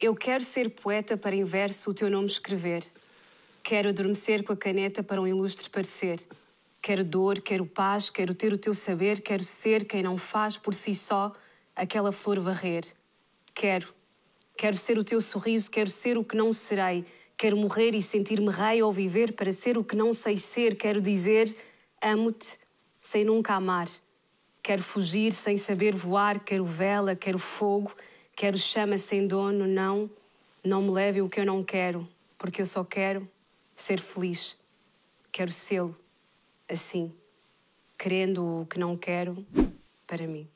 Eu quero ser poeta para em verso o teu nome escrever. Quero adormecer com a caneta para um ilustre parecer. Quero dor, quero paz, quero ter o teu saber, quero ser quem não faz por si só aquela flor varrer. Quero. Quero ser o teu sorriso, quero ser o que não serei. Quero morrer e sentir-me rei ou viver para ser o que não sei ser. Quero dizer: amo-te sem nunca amar. Quero fugir sem saber voar, quero vela, quero fogo Quero chama sem dono, não. Não me leve o que eu não quero, porque eu só quero ser feliz. Quero sê-lo, assim, querendo o que não quero para mim.